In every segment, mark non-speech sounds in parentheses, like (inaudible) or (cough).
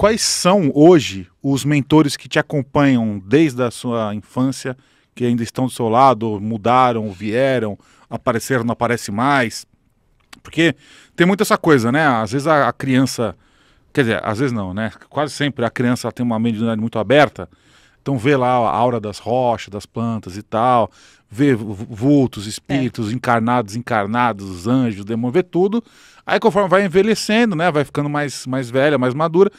quais são hoje os mentores que te acompanham desde a sua infância, que ainda estão do seu lado, mudaram, vieram, apareceram, não aparece mais? Porque tem muito essa coisa, né? Às vezes a, a criança, quer dizer, às vezes não, né? Quase sempre a criança tem uma mediunidade muito aberta, então vê lá a aura das rochas, das plantas e tal, vê vultos, espíritos, é. encarnados, encarnados, anjos, demônios, vê tudo. Aí conforme vai envelhecendo, né, vai ficando mais, mais velha, mais madura,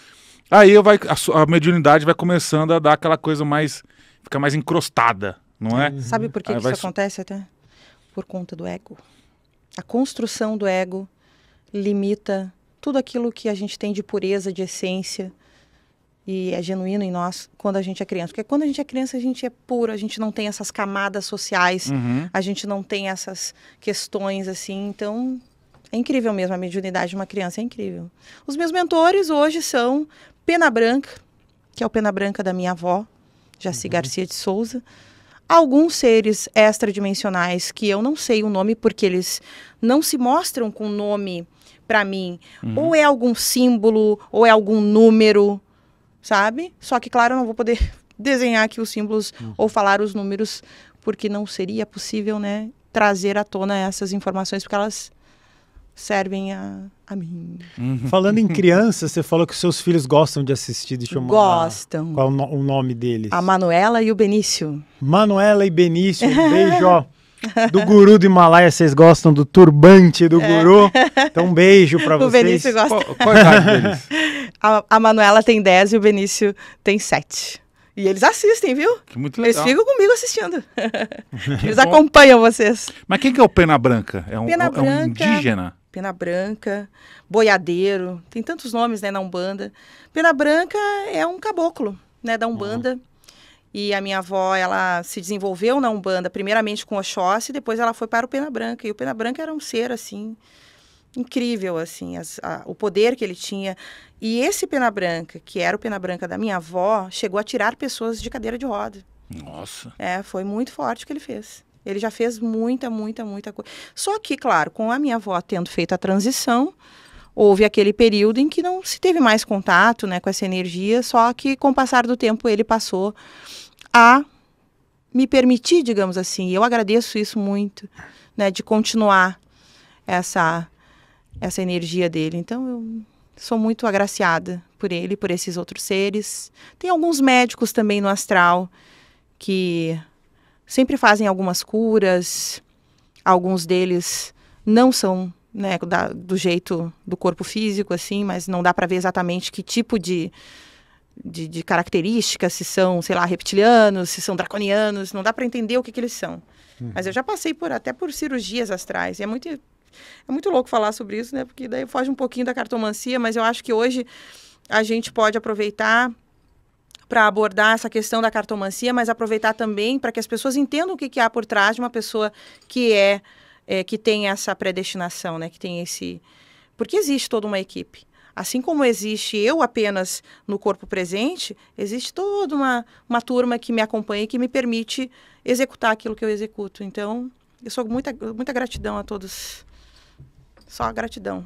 Aí vai, a, a mediunidade vai começando a dar aquela coisa mais. fica mais encrostada, não é? Uhum. Sabe por que, que vai... isso acontece até? Por conta do ego. A construção do ego limita tudo aquilo que a gente tem de pureza, de essência e é genuíno em nós quando a gente é criança. Porque quando a gente é criança, a gente é puro, a gente não tem essas camadas sociais, uhum. a gente não tem essas questões assim. Então, é incrível mesmo, a mediunidade de uma criança é incrível. Os meus mentores hoje são Pena Branca, que é o Pena Branca da minha avó, Jaci uhum. Garcia de Souza. Alguns seres extradimensionais que eu não sei o nome porque eles não se mostram com nome para mim. Uhum. Ou é algum símbolo, ou é algum número, sabe? Só que, claro, eu não vou poder (laughs) desenhar aqui os símbolos uhum. ou falar os números porque não seria possível, né? Trazer à tona essas informações porque elas servem a, a mim. Uhum. Falando em criança, você falou que seus filhos gostam de assistir, deixa eu Gostam. Qual o nome deles? A Manuela e o Benício. Manuela e Benício, um (laughs) beijo, ó. Do guru do Himalaia, vocês gostam do turbante do é. guru? É. Então, um beijo para (laughs) vocês. O Benício gosta. Qual, qual é (laughs) a, a Manuela tem 10 e o Benício tem 7. E eles assistem, viu? Muito legal. Eles ficam comigo assistindo. eles acompanham vocês. Mas quem que é o Pena Branca? É um, Pena é um Branca... indígena? Pena Branca, Boiadeiro, tem tantos nomes né, na Umbanda. Pena Branca é um caboclo né, da Umbanda. Uhum. E a minha avó, ela se desenvolveu na Umbanda, primeiramente com Oxóssi, depois ela foi para o Pena Branca. E o Pena Branca era um ser, assim, incrível, assim, as, a, o poder que ele tinha. E esse Pena Branca, que era o Pena Branca da minha avó, chegou a tirar pessoas de cadeira de roda. Nossa! É, foi muito forte o que ele fez. Ele já fez muita, muita, muita coisa. Só que, claro, com a minha avó tendo feito a transição, houve aquele período em que não se teve mais contato né, com essa energia, só que com o passar do tempo ele passou a me permitir, digamos assim, e eu agradeço isso muito, né, de continuar essa essa energia dele. Então eu sou muito agraciada por ele, por esses outros seres. Tem alguns médicos também no astral que sempre fazem algumas curas, alguns deles não são né, da, do jeito do corpo físico, assim, mas não dá para ver exatamente que tipo de, de, de, características, se são, sei lá, reptilianos, se são draconianos, não dá para entender o que, que eles são. Uhum. Mas eu já passei por até por cirurgias astrais, e é muito, é muito louco falar sobre isso, né, porque daí foge um pouquinho da cartomancia, mas eu acho que hoje a gente pode aproveitar para abordar essa questão da cartomancia, mas aproveitar também para que as pessoas entendam o que, que há por trás de uma pessoa que é, é, que tem essa predestinação, né? Que tem esse, porque existe toda uma equipe. Assim como existe eu apenas no corpo presente, existe toda uma, uma turma que me acompanha e que me permite executar aquilo que eu executo. Então, eu sou muita, muita gratidão a todos. Só gratidão.